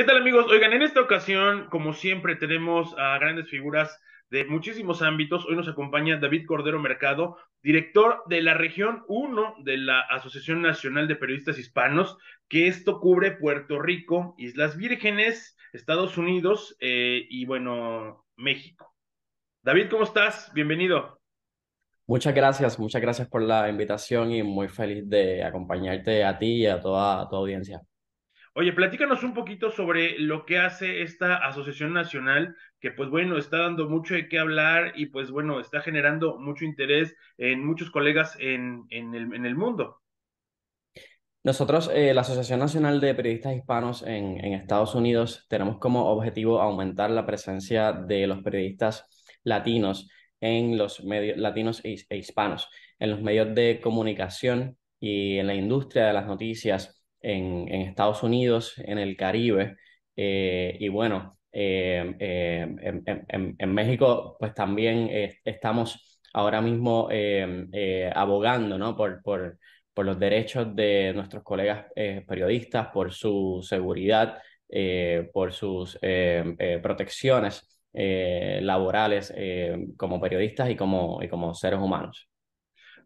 ¿Qué tal amigos? Oigan, en esta ocasión, como siempre, tenemos a grandes figuras de muchísimos ámbitos. Hoy nos acompaña David Cordero Mercado, director de la región 1 de la Asociación Nacional de Periodistas Hispanos, que esto cubre Puerto Rico, Islas Vírgenes, Estados Unidos eh, y bueno, México. David, ¿cómo estás? Bienvenido. Muchas gracias, muchas gracias por la invitación y muy feliz de acompañarte a ti y a toda tu audiencia. Oye, platícanos un poquito sobre lo que hace esta Asociación Nacional, que pues bueno, está dando mucho de qué hablar y pues bueno, está generando mucho interés en muchos colegas en, el, mundo. Nosotros, eh, la Asociación Nacional de Periodistas Hispanos en, en Estados Unidos, tenemos como objetivo aumentar la presencia de los periodistas latinos en los medios latinos e, e hispanos, en los medios de comunicación y en la industria de las noticias en, Estados Unidos, en el Caribe, eh, y bueno, eh, eh, en, México pues también estamos ahora mismo abogando ¿no? por, los derechos de nuestros colegas periodistas, por su seguridad, por sus protecciones. laborales como periodistas y como, y como seres humanos.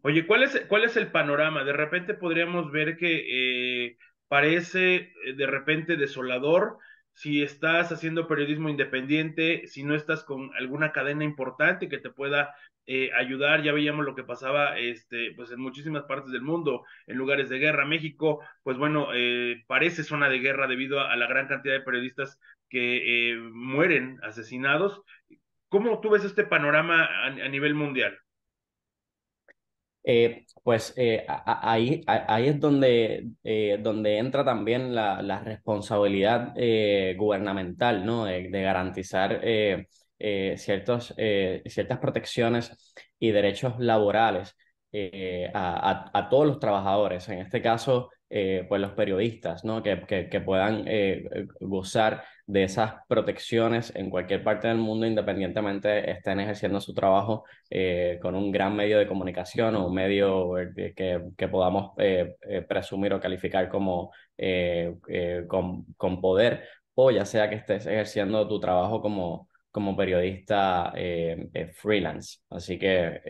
Oye, ¿cuál es, cuál es el panorama? De repente podríamos ver que eh, parece eh, de repente desolador si estás haciendo periodismo independiente, si no estás con alguna cadena importante que te pueda eh, ayudar. Ya veíamos lo que pasaba este, pues en muchísimas partes del mundo, en lugares de guerra. México, pues bueno, parece zona de guerra debido a, la gran cantidad de periodistas que mueren asesinados. ¿Cómo tú ves este panorama a nivel mundial? Eh, pues eh, ahí, ahí es donde, eh, donde entra también la, responsabilidad gubernamental, De, garantizar ciertos, ciertas protecciones y derechos laborales a, todos los trabajadores, en este caso, pues los periodistas, ¿no? Que, que puedan gozar de esas protecciones en cualquier parte del mundo, independientemente estén ejerciendo su trabajo eh, con un gran medio de comunicación o un medio eh, que, podamos eh, presumir o calificar como con, poder, o ya sea que estés ejerciendo tu trabajo como, periodista freelance. Así que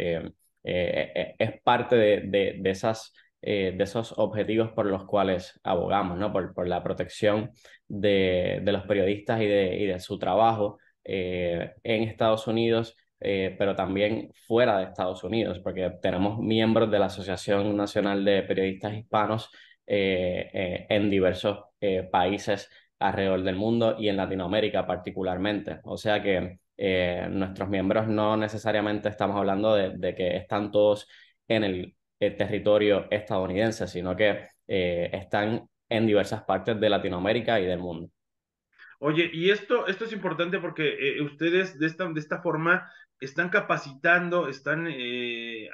es parte de, de esas eh, de esos objetivos por los cuales abogamos, ¿no? por, la protección de, los periodistas y de, y de su trabajo eh, en Estados Unidos. Eh, pero también fuera de Estados Unidos, porque tenemos miembros de la Asociación Nacional de Periodistas Hispanos en diversos países alrededor del mundo y en Latinoamérica particularmente. O sea que nuestros miembros no necesariamente estamos hablando de, que están todos en el el territorio estadounidense, sino que eh, están en diversas partes de Latinoamérica y del mundo. Oye, y esto, esto es importante porque eh, ustedes de esta, de esta forma están capacitando, están eh,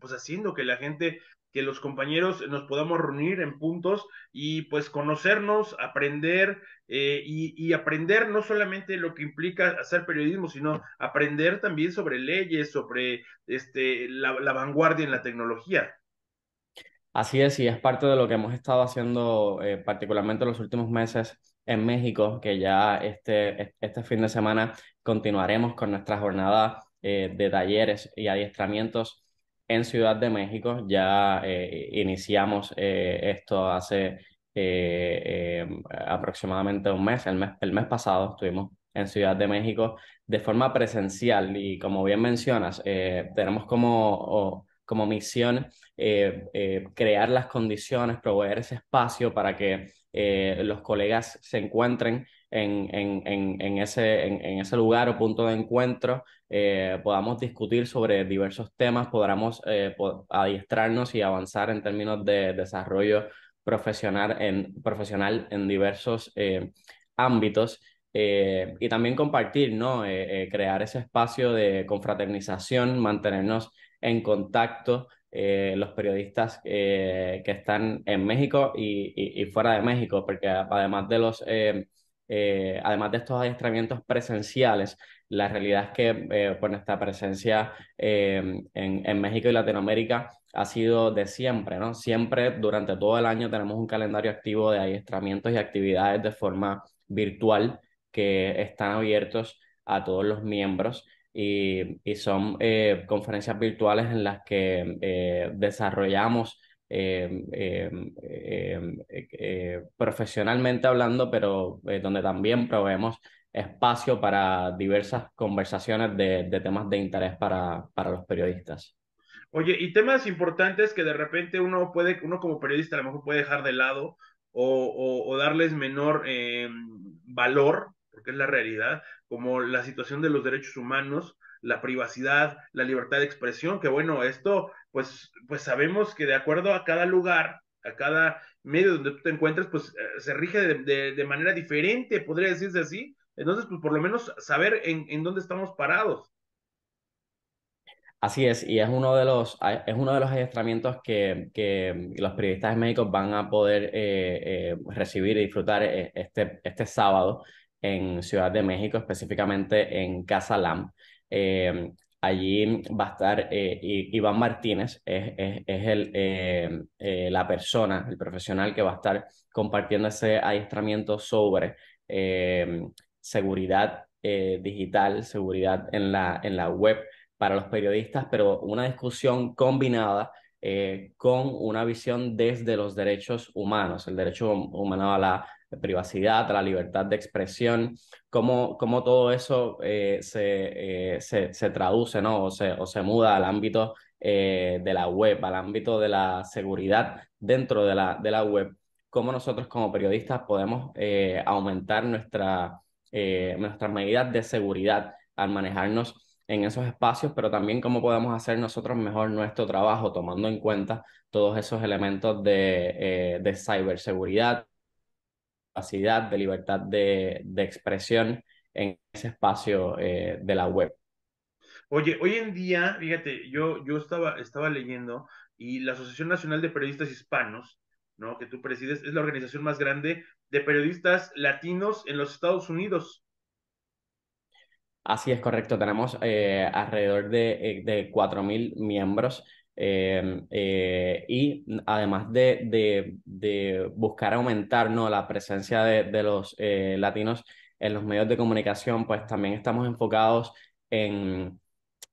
pues haciendo que la gente que los compañeros nos podamos reunir en puntos y pues conocernos, aprender eh, y, aprender no solamente lo que implica hacer periodismo, sino aprender también sobre leyes, sobre este, la, vanguardia en la tecnología. Así es, y es parte de lo que hemos estado haciendo eh, particularmente los últimos meses en México, que ya este, este fin de semana continuaremos con nuestra jornada eh, de talleres y adiestramientos en Ciudad de México. Ya eh, iniciamos eh, esto hace eh, aproximadamente un mes. El, mes. el mes pasado estuvimos en Ciudad de México de forma presencial y como bien mencionas, tenemos como, como misión crear las condiciones, proveer ese espacio para que los colegas se encuentren en, ese, en, ese, lugar o punto de encuentro, eh, podamos discutir sobre diversos temas, podamos eh, adiestrarnos y avanzar en términos de desarrollo profesional en, profesional en diversos eh, ámbitos. y también compartir, ¿no? crear ese espacio de confraternización, mantenernos en contacto los periodistas que están en México y, fuera de México, porque además de los eh, además de estos adiestramientos presenciales, la realidad es que con eh, esta pues, nuestra presencia em, en, México y Latinoamérica ha sido de siempre, ¿no? Siempre durante todo el año tenemos un calendario activo de adiestramientos y actividades de forma virtual que están abiertos a todos los miembros y son eh, conferencias virtuales en las que desarrollamos Em, em, em, eh, eh, profesionalmente hablando, pero eh, donde también proveemos espacio para diversas conversaciones de, temas de interés para, para los periodistas. Oye, y temas importantes que de repente uno puede, uno como periodista a lo mejor puede dejar de lado o, o, darles menor eh, valor, porque es la realidad, como la situación de los derechos humanos, la privacidad, la libertad de expresión, que bueno, esto pues, pues, sabemos que de acuerdo a cada lugar, a cada medio donde tú te encuentres, pues eh, se rige de, manera diferente, podría decirse así. Entonces, pues por lo menos saber en, dónde estamos parados. Así es, y es uno de los, es uno de los adiestramientos que, los periodistas médicos van a poder eh, eh, recibir y disfrutar este, este sábado en Ciudad de México, específicamente en Casa LAM. Allí va a estar eh, Iván Martínez, es, el, eh, eh, la persona, el profesional que va a estar compartiendo ese adiestramiento sobre seguridad digital, seguridad en la, en la web para los periodistas, pero una discusión combinada con una visión desde los derechos humanos, el derecho humano a la privacidad, la libertad de expresión, cómo, cómo todo eso eh, eh, se, traduce ¿no? o, se, muda al ámbito eh, de la web, al ámbito de la seguridad dentro de la, de la web, cómo nosotros como periodistas podemos aumentar nuestra, nuestras medidas de seguridad al manejarnos en esos espacios, pero también cómo podemos hacer nosotros mejor nuestro trabajo tomando en cuenta todos esos elementos de, de ciberseguridad, de libertad de, de expresión en ese espacio eh, de la web. Oye, hoy en día, fíjate, yo, yo estaba, estaba leyendo y la Asociación Nacional de Periodistas Hispanos, ¿no? que tú presides, es la organización más grande de periodistas latinos en los Estados Unidos. Así es correcto, tenemos eh, alrededor de, eh, de 4.000 miembros Em, eh, y además de, buscar aumentar la presencia de, los eh, latinos en los medios de comunicación, pues también estamos enfocados en,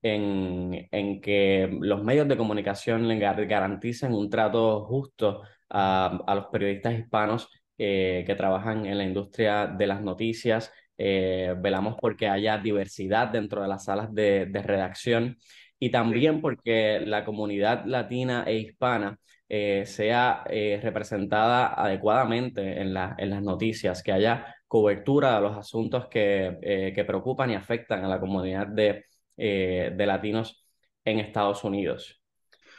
en, que los medios de comunicación le garanticen un trato justo a, a los periodistas hispanos eh, que trabajan en la industria de las noticias. velamos porque haya diversidad dentro de las salas de redacción y también porque la comunidad latina e hispana eh, sea eh, representada adecuadamente en, las noticias, que haya cobertura de los asuntos eh, que, preocupan y afectan a la comunidad de, latinos en Estados Unidos.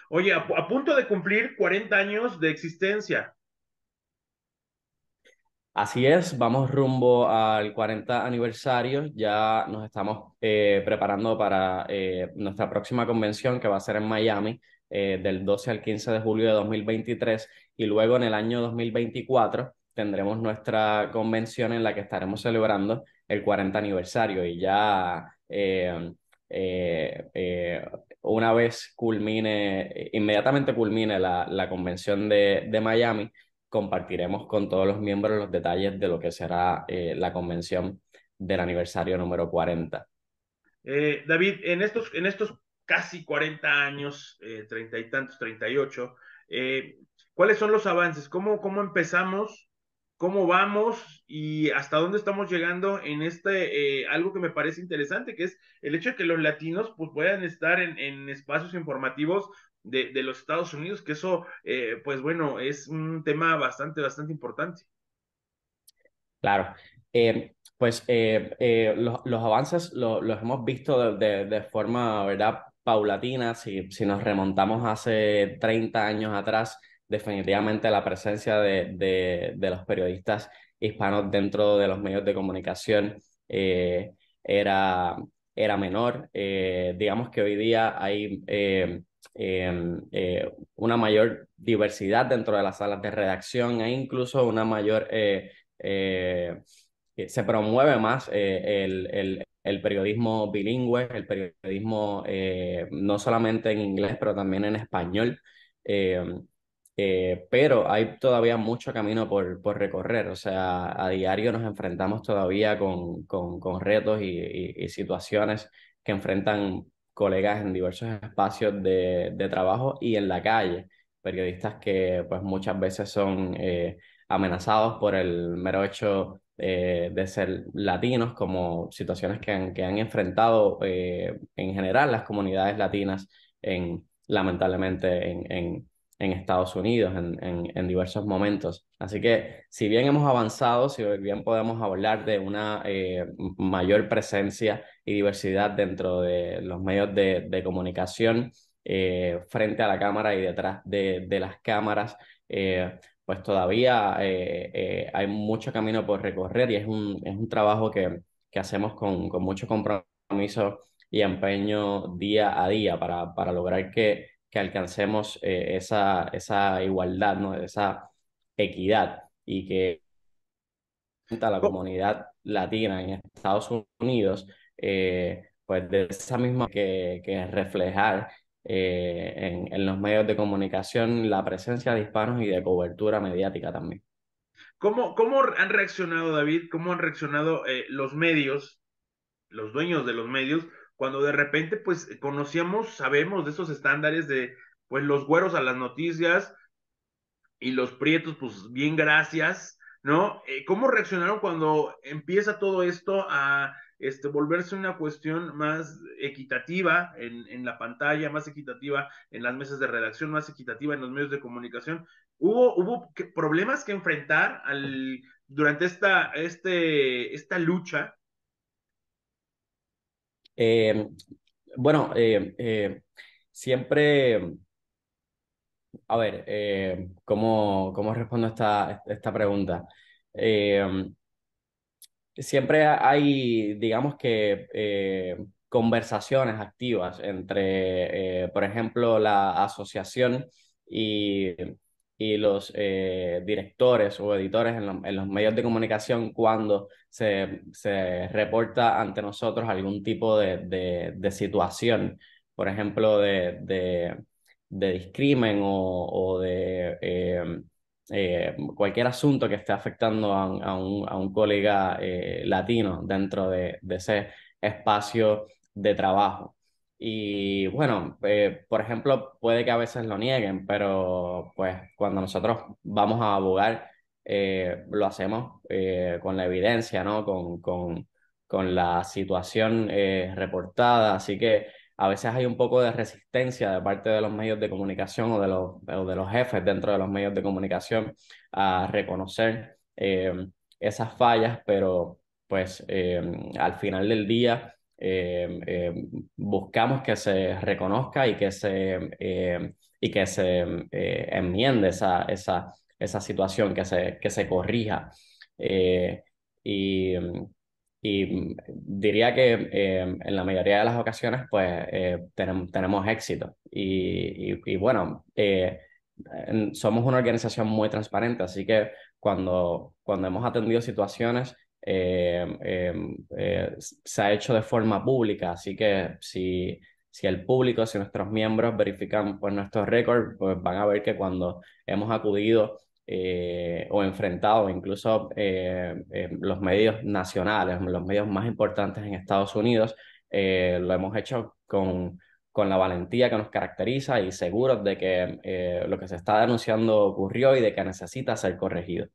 Oye, a, punto de cumplir 40 años de existencia, Así es, vamos rumbo al 40 aniversario, ya nos estamos eh, preparando para eh, nuestra próxima convención que va a ser en Miami eh, del 12 al 15 de julio de 2023 y luego en el año 2024 tendremos nuestra convención en la que estaremos celebrando el 40 aniversario y ya una vez culmine, inmediatamente culmine la, convención de Miami, compartiremos con todos los miembros los detalles de lo que será eh, la convención del aniversario número 40. Eh, David, en estos, en estos casi 40 años, eh, treinta y tantos, 38, ¿cuáles son los avances? ¿Cómo, ¿Cómo empezamos? ¿Cómo vamos? ¿Y hasta dónde estamos llegando en este, algo que me parece interesante, que es el hecho de que los latinos pues, puedan estar en, en espacios informativos de, los Estados Unidos, que eso, eh, pues bueno, es un tema bastante, bastante importante. Claro. Eh, pues eh, los, avances los hemos visto de, forma, ¿verdad? Paulatina, si, si nos remontamos hace 30 años atrás, definitivamente la presencia de, los periodistas hispanos dentro de los medios de comunicación era, era menor. digamos que hoy día hay Em, eh, una mayor diversidad dentro de las salas de redacción e incluso una mayor... Eh, eh, se promueve más el, periodismo bilingüe, el periodismo no solamente en inglés, pero también en español. Em, pero hay todavía mucho camino por, recorrer, o sea, a diario nos enfrentamos todavía con, retos y, situaciones que enfrentan colegas en diversos espacios de, trabajo y en la calle, periodistas que pues muchas veces son eh, amenazados por el mero hecho eh, de ser latinos, como situaciones que han, que han enfrentado eh, en general las comunidades latinas en, lamentablemente en, en Estados Unidos en, en, en, diversos momentos. Así que si bien hemos avanzado, si bien podemos hablar de una eh, mayor presencia y diversidad dentro de los medios de, comunicación eh, frente a la cámara y detrás de, las cámaras, eh, pues todavía hay mucho camino por recorrer y es un, es un trabajo que, hacemos con, mucho compromiso y empeño día a día para lograr que que alcancemos eh, esa, esa igualdad, ¿no? esa equidad y que la comunidad latina en Estados Unidos, eh, pues de esa misma que, que reflejar eh, en, los medios de comunicación la presencia de hispanos y de cobertura mediática también. ¿Cómo, cómo han reaccionado, David? ¿Cómo han reaccionado los medios, los dueños de los medios, cuando de repente pues conocíamos, sabemos de esos estándares de pues los güeros a las noticias y los prietos pues bien gracias, ¿no? Eh, ¿Cómo reaccionaron cuando empieza todo esto a este, volverse una cuestión más equitativa en, la pantalla, más equitativa en las mesas de redacción, más equitativa en los medios de comunicación? ¿Hubo, hubo problemas que enfrentar al, durante esta, este, esta lucha eh, bueno, eh, eh, siempre, a ver, ¿cómo, respondo esta, esta pregunta? siempre hay, digamos que, conversaciones activas entre, por ejemplo, la asociación y y los eh, directores o editores en, los medios de comunicación cuando se, reporta ante nosotros algún tipo de, situación, por ejemplo, de, de, discrimen o, de eh, eh, cualquier asunto que esté afectando a un, colega latino dentro de, ese espacio de trabajo. Y bueno, eh, por ejemplo, puede que a veces lo nieguen, pero pues cuando nosotros vamos a abogar, eh, lo hacemos eh, con la evidencia, ¿no? Con, la situación reportada. Así que a veces hay un poco de resistencia de parte de los medios de comunicación o de los, o de los jefes dentro de los medios de comunicación a reconocer esas fallas, pero pues al final del día Em, em, buscamos que se reconozca y que se, em, y que se eh, enmiende esa, esa, esa, situación, que se, que se corrija. Eh, y, diría que en la mayoría de las ocasiones pues eh, tenemos, tenemos éxito. Y, y, y bueno, somos una organización muy transparente, así que cuando, cuando hemos atendido situaciones Em, em, eh, se ha hecho de forma pública, así que si, si el público, si nuestros miembros verifican pues, nuestros récords, pues van a ver que cuando hemos acudido eh, o enfrentado incluso eh, los medios nacionales, los medios más importantes en Estados Unidos, lo hemos hecho con, con la valentía que nos caracteriza y seguros de que lo que se está denunciando ocurrió y de que necesita ser corregido.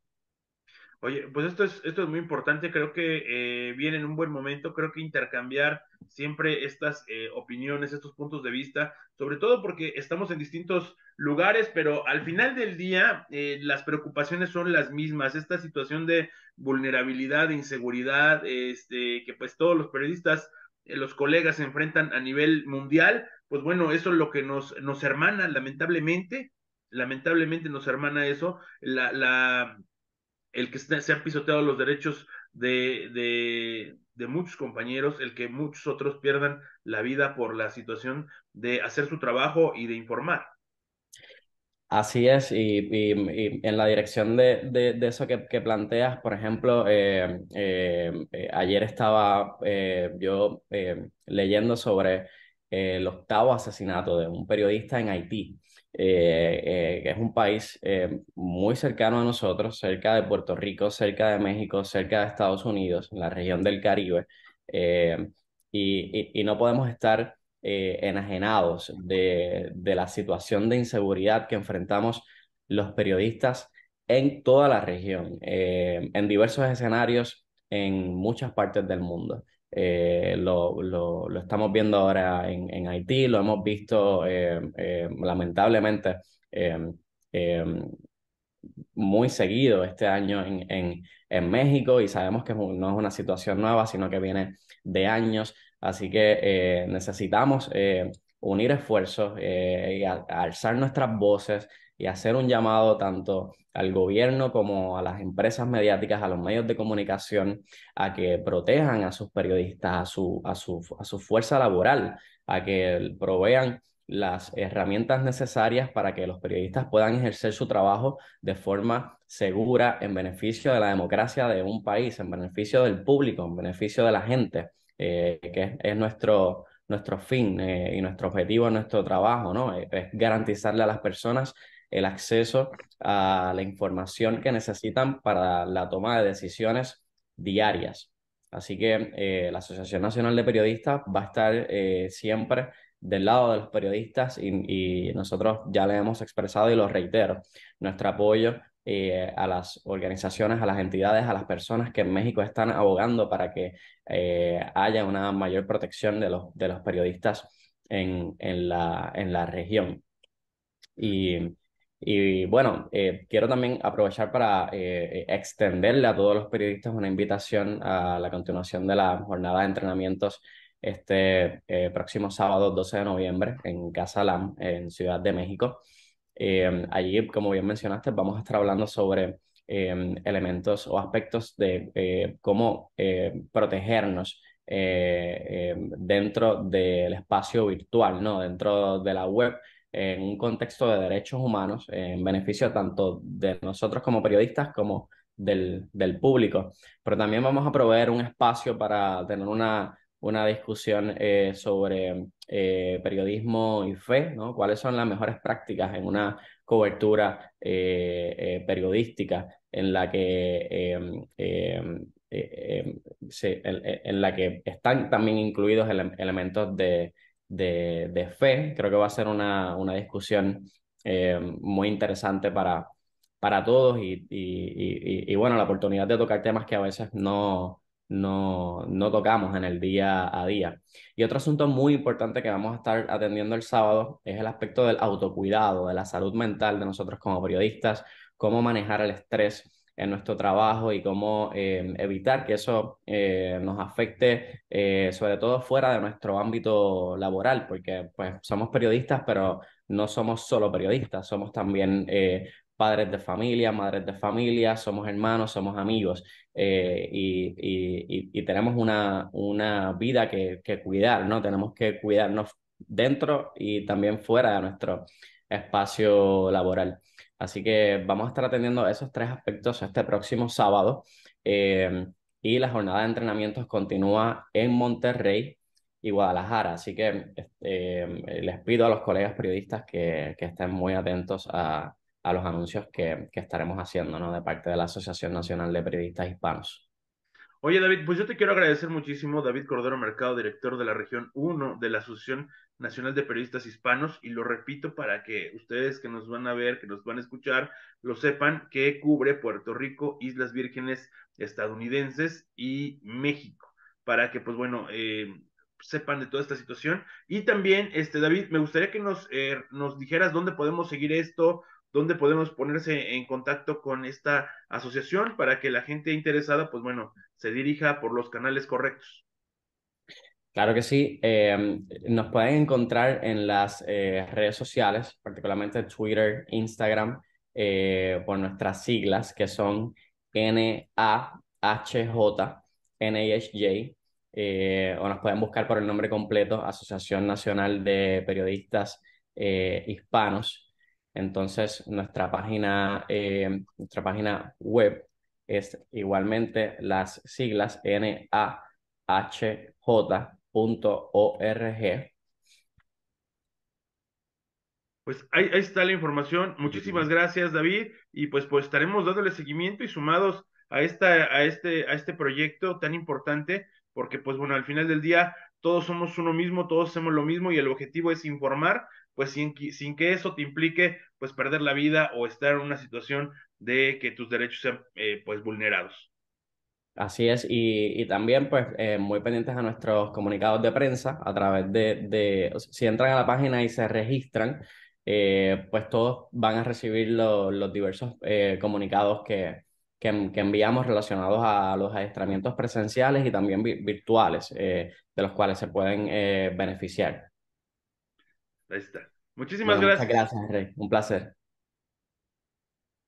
Oye, pues esto es, esto es muy importante, creo que eh, viene en un buen momento, creo que intercambiar siempre estas eh, opiniones, estos puntos de vista, sobre todo porque estamos en distintos lugares, pero al final del día eh, las preocupaciones son las mismas, esta situación de vulnerabilidad, de inseguridad, este, que pues todos los periodistas, los colegas se enfrentan a nivel mundial, pues bueno, eso es lo que nos, nos hermana, lamentablemente, lamentablemente nos hermana eso, la, la el que se han pisoteado los derechos de, muchos compañeros, el que muchos otros pierdan la vida por la situación de hacer su trabajo y de informar. Así es, y, en la dirección de, eso que, planteas, por ejemplo, eh, eh, eh, ayer estaba yo leyendo sobre el octavo asesinato de un periodista en Haití, eh, eh, que es un país eh, muy cercano a nosotros, cerca de Puerto Rico, cerca de México, cerca de Estados Unidos, en la región del Caribe, y, no podemos estar enajenados de, la situación de inseguridad que enfrentamos los periodistas en toda la región, en diversos escenarios, en muchas partes del mundo. Eh, lo, estamos viendo ahora en, Haití, lo hemos visto eh, eh, lamentablemente muy seguido este año en, México y sabemos que no es una situación nueva, sino que viene de años. Así que necesitamos unir esfuerzos y alzar nuestras voces y hacer un llamado tanto al gobierno como a las empresas mediáticas, a los medios de comunicación, a que protejan a sus periodistas, a su, su, fuerza laboral, a que provean las herramientas necesarias para que los periodistas puedan ejercer su trabajo de forma segura en beneficio de la democracia de un país, en beneficio del público, en beneficio de la gente, eh, que es, nuestro, nuestro fin eh, y nuestro objetivo, nuestro trabajo, ¿no? Es garantizarle a las personas el acceso a la información que necesitan para la toma de decisiones diarias. Así que eh, la Asociación Nacional de Periodistas va a estar eh, siempre del lado de los periodistas y, nosotros ya le hemos expresado y lo reitero, nuestro apoyo eh, a las organizaciones, a las entidades, a las personas que en México están abogando para que haya una mayor protección de los, de los periodistas en, en, la, en la región. Y y bueno, eh, quiero también aprovechar para eh, eh, extenderle a todos los periodistas una invitación a la continuación de la jornada de entrenamientos este próximo sábado 12 de noviembre en Casa Lam, en Ciudad de México. allí, como bien mencionaste, vamos a estar hablando sobre elementos o aspectos de cómo protegernos dentro del espacio virtual, ¿no? dentro de la web en un contexto de derechos humanos en beneficio tanto de nosotros como periodistas como del, del público. Pero también vamos a proveer un espacio para tener una, una discusión eh, sobre eh, periodismo y fe, ¿Cuáles son las mejores prácticas en una cobertura eh, periodística en la que em, em, em, en, la que están también incluidos elementos de de, fe. Creo que va a ser una, discusión eh, muy interesante para, para todos y, y, bueno, la oportunidad de tocar temas que a veces no, no, no tocamos en el día a día. Y otro asunto muy importante que vamos a estar atendiendo el sábado es el aspecto del autocuidado, de la salud mental de nosotros como periodistas, cómo manejar el estrés en nuestro trabajo y cómo eh, evitar que eso eh, nos afecte, eh, sobre todo fuera de nuestro ámbito laboral, porque pues somos periodistas, pero no somos solo periodistas, somos también padres de familia, madres de familia, somos hermanos, somos amigos y, tenemos una, vida que, que, cuidar, ¿no? Tenemos que cuidarnos dentro y también fuera de nuestro espacio laboral. Así que vamos a estar atendiendo esos tres aspectos este próximo sábado. Eh, y la jornada de entrenamientos continúa en Monterrey y Guadalajara. Así que este, eh, les pido a los colegas periodistas que, estén muy atentos a, los anuncios que, estaremos haciendo de parte de la Asociación Nacional de Periodistas Hispanos. Oye, David, pues yo te quiero agradecer muchísimo, David Cordero Mercado, director de la región 1 de la Asociación Nacional de Periodistas Hispanos, y lo repito para que ustedes que nos van a ver, que nos van a escuchar, lo sepan, que cubre Puerto Rico, Islas Vírgenes estadounidenses y México, para que, pues bueno, eh, sepan de toda esta situación. Y también, este, David, me gustaría que nos, eh, nos dijeras dónde podemos seguir esto, dónde podemos ponerse en contacto con esta asociación para que la gente interesada, pues bueno, se dirija por los canales correctos. Claro que sí. Em, nos pueden encontrar en las eh, redes sociales, particularmente Twitter, Instagram, eh, por nuestras siglas que son N-A-H-J h N-A-H-J, eh, o nos pueden buscar por el nombre completo, Asociación Nacional de Periodistas Hispanos. Entonces, nuestra página, em, nuestra página web es igualmente las siglas N-A-H-J, .org. Pues ahí, está la información. Muchísimas gracias, David. Y pues, pues estaremos dándole seguimiento y sumados a, esta, a, este, a este proyecto tan importante, porque pues bueno, al final del día todos somos uno mismo, todos hacemos lo mismo y el objetivo es informar, pues sin, sin que eso te implique pues perder la vida o estar en una situación de que tus derechos sean pues vulnerados. Así es, y, también pues eh, muy pendientes a nuestros comunicados de prensa a través de, si entran a la página y se registran, eh, pues todos van a recibir los diversos eh, comunicados que, enviamos relacionados a los adiestramientos presenciales y también virtuales, de los cuales se pueden beneficiar. Ahí está. Muchísimas gracias. gracias, Rey. Un placer.